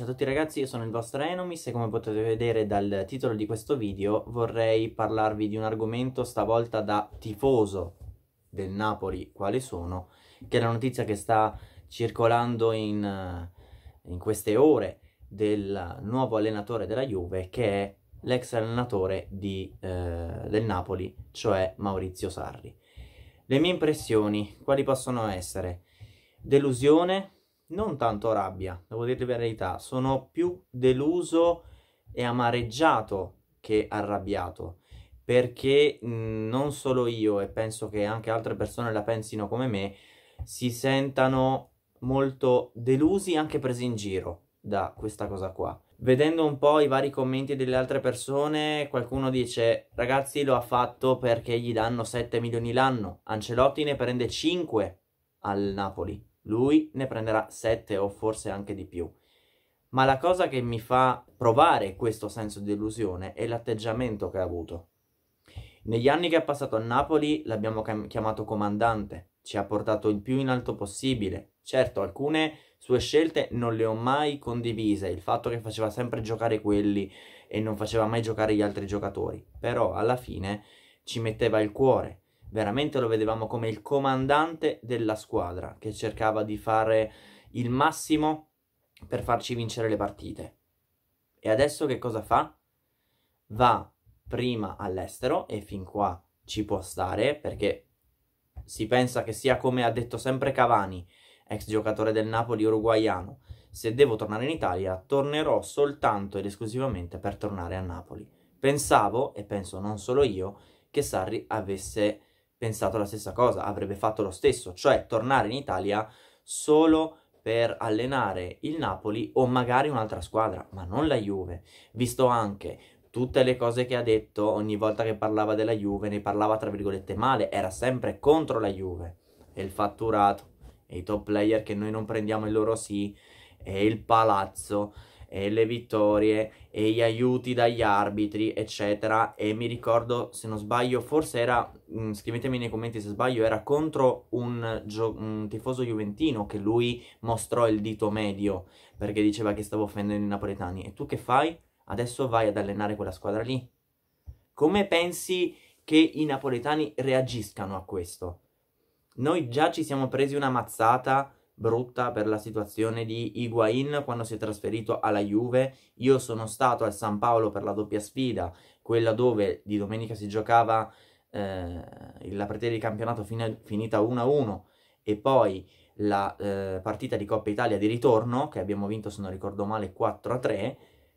Ciao a tutti ragazzi, io sono il vostro Enomis e come potete vedere dal titolo di questo video vorrei parlarvi di un argomento stavolta da tifoso del Napoli, quale sono, che è la notizia che sta circolando in, eh, in queste ore del nuovo allenatore della Juve che è l'ex allenatore di, eh, del Napoli, cioè Maurizio Sarri. Le mie impressioni, quali possono essere? Delusione, non tanto rabbia, devo dire la verità, sono più deluso e amareggiato che arrabbiato perché mh, non solo io e penso che anche altre persone la pensino come me si sentano molto delusi anche presi in giro da questa cosa qua vedendo un po' i vari commenti delle altre persone qualcuno dice ragazzi lo ha fatto perché gli danno 7 milioni l'anno Ancelotti ne prende 5 al Napoli lui ne prenderà 7 o forse anche di più. Ma la cosa che mi fa provare questo senso di illusione è l'atteggiamento che ha avuto. Negli anni che ha passato a Napoli l'abbiamo chiamato comandante, ci ha portato il più in alto possibile. Certo, alcune sue scelte non le ho mai condivise, il fatto che faceva sempre giocare quelli e non faceva mai giocare gli altri giocatori, però alla fine ci metteva il cuore, veramente lo vedevamo come il comandante della squadra che cercava di fare il massimo per farci vincere le partite. E adesso che cosa fa? Va prima all'estero e fin qua ci può stare perché si pensa che sia come ha detto sempre Cavani, ex giocatore del Napoli uruguaiano, se devo tornare in Italia tornerò soltanto ed esclusivamente per tornare a Napoli. Pensavo, e penso non solo io, che Sarri avesse pensato la stessa cosa, avrebbe fatto lo stesso, cioè tornare in Italia solo per allenare il Napoli o magari un'altra squadra, ma non la Juve, visto anche tutte le cose che ha detto ogni volta che parlava della Juve, ne parlava tra virgolette male, era sempre contro la Juve, e il fatturato, e i top player che noi non prendiamo il loro sì, e il palazzo, e le vittorie e gli aiuti dagli arbitri, eccetera. E mi ricordo, se non sbaglio, forse era, mh, mm, scrivetemi nei commenti se sbaglio, era contro un, un, tifoso juventino che lui mostrò il dito medio perché diceva che stavo offendendo i napoletani. E tu che fai? Adesso vai ad allenare quella squadra lì. Come pensi che i napoletani reagiscano a questo? Noi già ci siamo presi una mazzata brutta per la situazione di Higuain quando si è trasferito alla Juve. Io sono stato al San Paolo per la doppia sfida, quella dove di domenica si giocava eh, la partita di campionato fine, finita 1-1 e poi la eh, partita di Coppa Italia di ritorno, che abbiamo vinto se non ricordo male 4-3,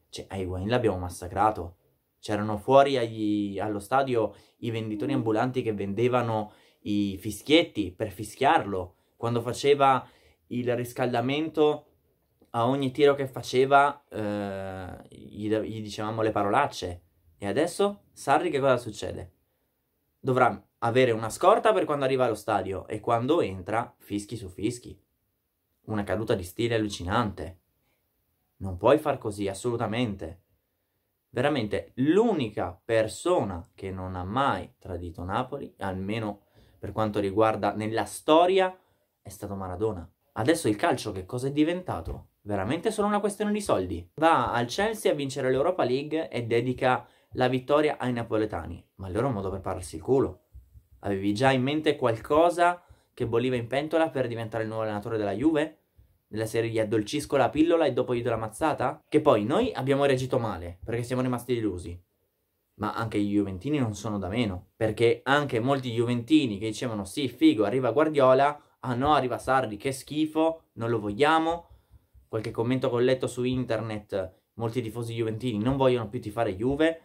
cioè a Higuain l'abbiamo massacrato. C'erano fuori agli, allo stadio i venditori ambulanti che vendevano i fischietti per fischiarlo. Quando faceva il riscaldamento a ogni tiro che faceva eh, gli, gli, dicevamo le parolacce. E adesso Sarri che cosa succede? Dovrà avere una scorta per quando arriva allo stadio e quando entra fischi su fischi. Una caduta di stile allucinante. Non puoi far così, assolutamente. Veramente l'unica persona che non ha mai tradito Napoli, almeno per quanto riguarda nella storia, è stato Maradona. Adesso il calcio che cosa è diventato? Veramente solo una questione di soldi. Va al Chelsea a vincere l'Europa League e dedica la vittoria ai napoletani. Ma allora è un modo per pararsi il culo. Avevi già in mente qualcosa che bolliva in pentola per diventare il nuovo allenatore della Juve? Nella serie gli addolcisco la pillola e dopo gli do la mazzata? Che poi noi abbiamo reagito male, perché siamo rimasti delusi. Ma anche i Juventini non sono da meno, perché anche molti Juventini che dicevano sì, figo, arriva Guardiola, ah no, arriva Sarri, che schifo, non lo vogliamo. Qualche commento che ho letto su internet, molti tifosi juventini non vogliono più tifare Juve,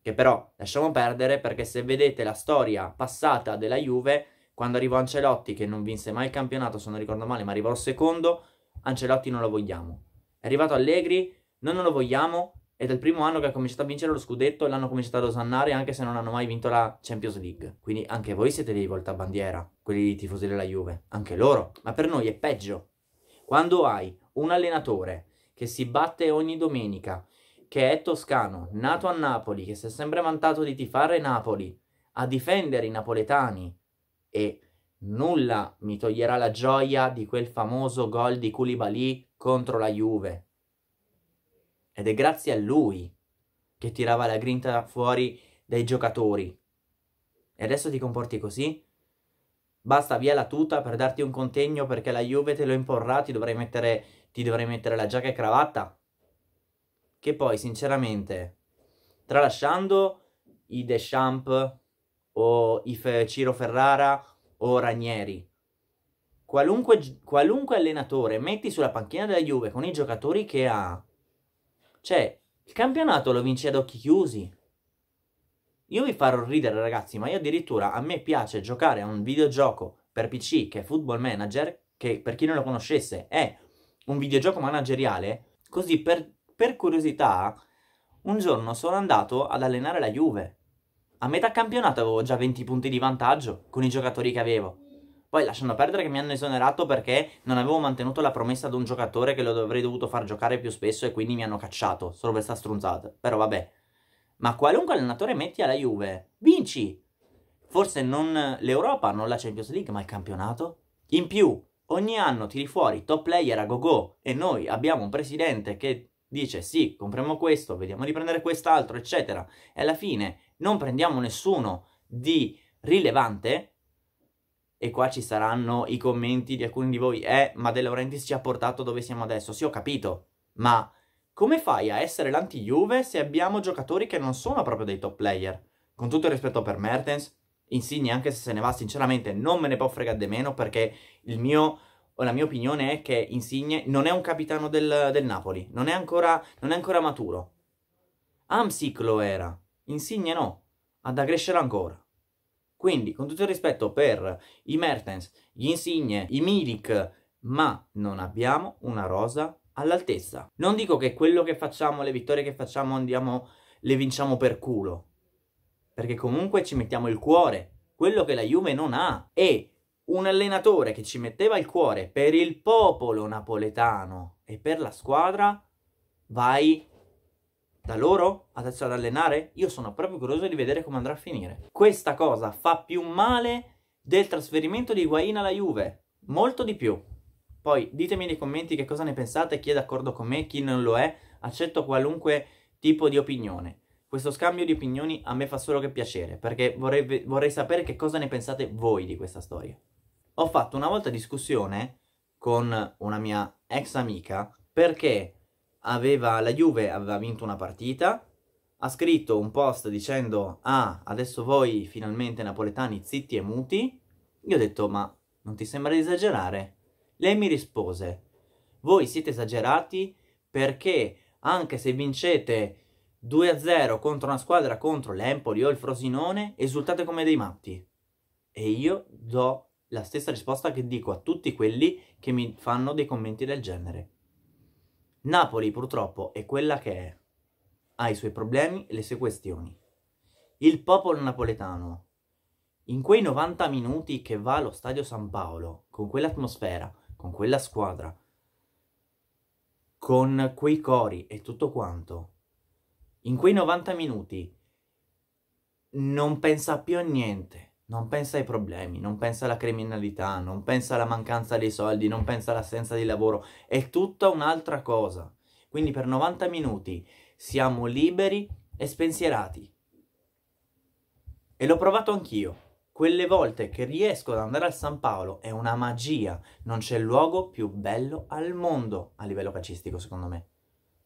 che però lasciamo perdere perché se vedete la storia passata della Juve, quando arrivò Ancelotti, che non vinse mai il campionato, se non ricordo male, ma arrivò secondo, Ancelotti non lo vogliamo. È arrivato Allegri, noi non lo vogliamo, è dal primo anno che ha cominciato a vincere lo scudetto e l'hanno cominciato ad osannare anche se non hanno mai vinto la Champions League. Quindi anche voi siete dei voltabandiera, quelli tifosi della Juve. Anche loro. Ma per noi è peggio. Quando hai un allenatore che si batte ogni domenica, che è toscano, nato a Napoli, che si è sempre vantato di tifare Napoli, a difendere i napoletani e nulla mi toglierà la gioia di quel famoso gol di Koulibaly contro la Juve. Ed è grazie a lui che tirava la grinta fuori dai giocatori. E adesso ti comporti così? Basta via la tuta per darti un contegno perché la Juve te lo imporrà, ti dovrei mettere, ti dovrei mettere la giacca e cravatta? Che poi, sinceramente, tralasciando i Deschamps o i Fe Ciro Ferrara o Ranieri, qualunque, qualunque allenatore metti sulla panchina della Juve con i giocatori che ha, cioè, il campionato lo vince ad occhi chiusi. Io vi farò ridere ragazzi, ma io addirittura a me piace giocare a un videogioco per PC che è Football Manager, che per chi non lo conoscesse è un videogioco manageriale, così per, per curiosità un giorno sono andato ad allenare la Juve. A metà campionato avevo già 20 punti di vantaggio con i giocatori che avevo. Poi lasciando perdere che mi hanno esonerato perché non avevo mantenuto la promessa ad un giocatore che lo avrei dovuto far giocare più spesso e quindi mi hanno cacciato, solo per sta strunzata. Però vabbè. Ma qualunque allenatore metti alla Juve, vinci! Forse non l'Europa, non la Champions League, ma il campionato. In più, ogni anno tiri fuori top player a go-go e noi abbiamo un presidente che dice sì, compriamo questo, vediamo di prendere quest'altro, eccetera, e alla fine non prendiamo nessuno di rilevante, e qua ci saranno i commenti di alcuni di voi, eh, ma De Laurentiis ci ha portato dove siamo adesso. Sì, ho capito, ma come fai a essere l'anti-Juve se abbiamo giocatori che non sono proprio dei top player? Con tutto il rispetto per Mertens, Insigne, anche se se ne va, sinceramente non me ne può fregare di meno perché mio, la mia opinione è che Insigne non è un capitano del, del Napoli, non è, ancora, non è ancora maturo. Amsic lo era, Insigne no, ha da crescere ancora. Quindi, con tutto il rispetto per i Mertens, gli Insigne, i Milik, ma non abbiamo una rosa all'altezza. Non dico che quello che facciamo, le vittorie che facciamo, andiamo, le vinciamo per culo, perché comunque ci mettiamo il cuore, quello che la Juve non ha. E un allenatore che ci metteva il cuore per il popolo napoletano e per la squadra, vai da loro adesso ad allenare? Io sono proprio curioso di vedere come andrà a finire. Questa cosa fa più male del trasferimento di Higuain alla Juve, molto di più. Poi ditemi nei commenti che cosa ne pensate, chi è d'accordo con me, chi non lo è, accetto qualunque tipo di opinione. Questo scambio di opinioni a me fa solo che piacere, perché vorrei, vorrei sapere che cosa ne pensate voi di questa storia. Ho fatto una volta discussione con una mia ex amica perché aveva, la Juve aveva vinto una partita, ha scritto un post dicendo ah adesso voi finalmente napoletani zitti e muti, io ho detto ma non ti sembra di esagerare? Lei mi rispose voi siete esagerati perché anche se vincete 2-0 contro una squadra contro l'Empoli o il Frosinone esultate come dei matti e io do la stessa risposta che dico a tutti quelli che mi fanno dei commenti del genere Napoli purtroppo è quella che è. Ha i suoi problemi e le sue questioni. Il popolo napoletano, in quei 90 minuti che va allo stadio San Paolo, con quell'atmosfera, con quella squadra, con quei cori e tutto quanto, in quei 90 minuti non pensa più a niente non pensa ai problemi, non pensa alla criminalità, non pensa alla mancanza dei soldi, non pensa all'assenza di lavoro, è tutta un'altra cosa. Quindi per 90 minuti siamo liberi e spensierati. E l'ho provato anch'io. Quelle volte che riesco ad andare al San Paolo è una magia, non c'è luogo più bello al mondo a livello calcistico secondo me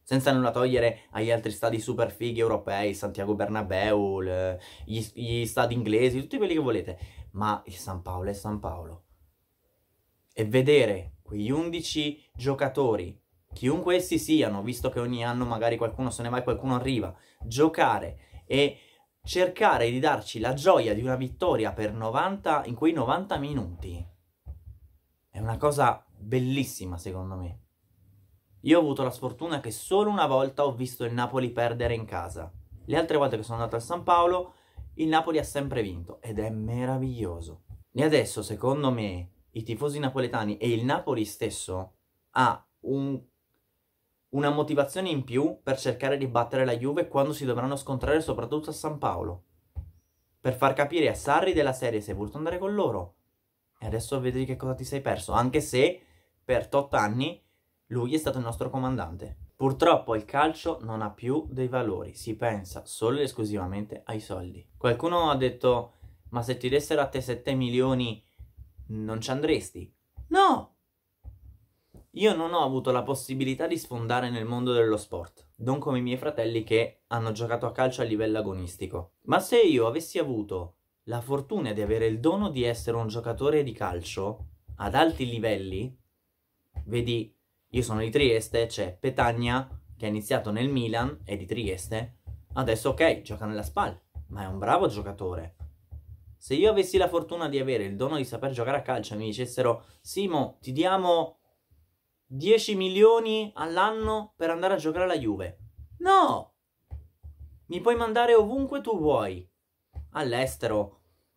senza nulla togliere agli altri stadi super fighi europei, Santiago Bernabeu, le, gli, gli stadi inglesi, tutti quelli che volete, ma il San Paolo è San Paolo. E vedere quegli 11 giocatori, chiunque essi siano, visto che ogni anno magari qualcuno se ne va e qualcuno arriva, giocare e cercare di darci la gioia di una vittoria 90, in quei 90 minuti è una cosa bellissima secondo me. Io ho avuto la sfortuna che solo una volta ho visto il Napoli perdere in casa. Le altre volte che sono andato al San Paolo, il Napoli ha sempre vinto ed è meraviglioso. E adesso, secondo me, i tifosi napoletani e il Napoli stesso ha un, una motivazione in più per cercare di battere la Juve quando si dovranno scontrare soprattutto a San Paolo. Per far capire a Sarri della serie se hai voluto andare con loro. E adesso vedi che cosa ti sei perso, anche se per 8 anni lui è stato il nostro comandante. Purtroppo il calcio non ha più dei valori, si pensa solo ed esclusivamente ai soldi. Qualcuno ha detto, ma se ti dessero a te 7 milioni non ci andresti? No! Io non ho avuto la possibilità di sfondare nel mondo dello sport, non come i miei fratelli che hanno giocato a calcio a livello agonistico. Ma se io avessi avuto la fortuna di avere il dono di essere un giocatore di calcio ad alti livelli, vedi io sono di Trieste, c'è Petagna che ha iniziato nel Milan, è di Trieste, adesso ok, gioca nella SPAL, ma è un bravo giocatore. Se io avessi la fortuna di avere il dono di saper giocare a calcio e mi dicessero Simo, ti diamo 10 milioni all'anno per andare a giocare alla Juve. No! Mi puoi mandare ovunque tu vuoi. All'estero.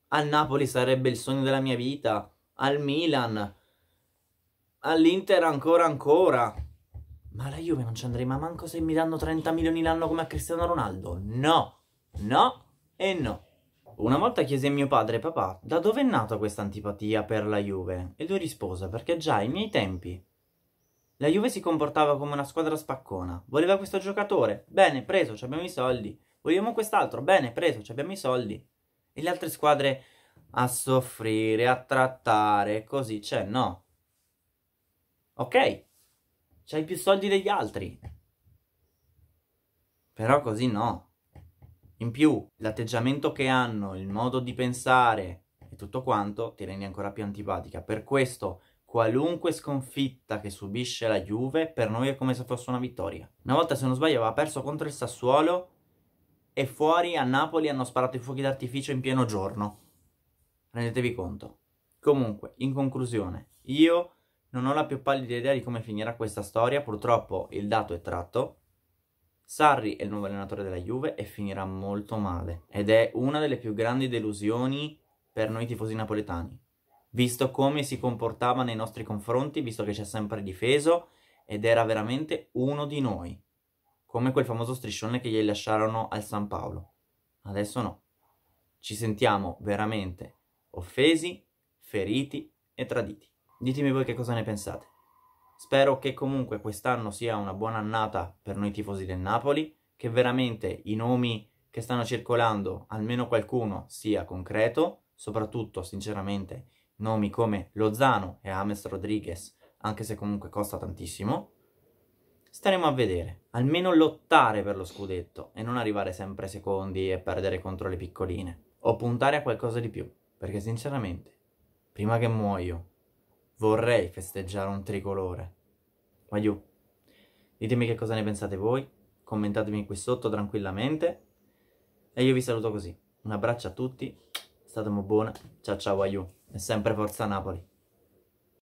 Al Napoli sarebbe il sogno della mia vita. Al Milan all'Inter ancora ancora. Ma la Juve non ci andrei, ma manco se mi danno 30 milioni l'anno come a Cristiano Ronaldo. No, no e no. Una volta chiese a mio padre, papà, da dove è nata questa antipatia per la Juve? E lui rispose, perché già ai miei tempi la Juve si comportava come una squadra spaccona. Voleva questo giocatore, bene, preso, ci abbiamo i soldi. Vogliamo quest'altro, bene, preso, ci abbiamo i soldi. E le altre squadre a soffrire, a trattare, così, cioè no. Ok, c'hai più soldi degli altri. Però così no. In più, l'atteggiamento che hanno, il modo di pensare e tutto quanto ti rende ancora più antipatica. Per questo, qualunque sconfitta che subisce la Juve, per noi è come se fosse una vittoria. Una volta, se non sbaglio, aveva perso contro il Sassuolo e fuori a Napoli hanno sparato i fuochi d'artificio in pieno giorno. Rendetevi conto. Comunque, in conclusione, io non ho la più pallida idea di come finirà questa storia, purtroppo il dato è tratto. Sarri è il nuovo allenatore della Juve e finirà molto male. Ed è una delle più grandi delusioni per noi tifosi napoletani. Visto come si comportava nei nostri confronti, visto che ci ha sempre difeso ed era veramente uno di noi. Come quel famoso striscione che gli lasciarono al San Paolo. Adesso no. Ci sentiamo veramente offesi, feriti e traditi. Ditemi voi che cosa ne pensate. Spero che comunque quest'anno sia una buona annata per noi tifosi del Napoli, che veramente i nomi che stanno circolando, almeno qualcuno, sia concreto, soprattutto sinceramente nomi come Lozano e Ames Rodriguez, anche se comunque costa tantissimo. Staremo a vedere, almeno lottare per lo scudetto e non arrivare sempre secondi e perdere contro le piccoline, o puntare a qualcosa di più, perché sinceramente, prima che muoio Vorrei festeggiare un tricolore. Waiu, ditemi che cosa ne pensate voi, commentatemi qui sotto tranquillamente e io vi saluto così. Un abbraccio a tutti, state molto buona, ciao ciao Waiu e sempre forza Napoli.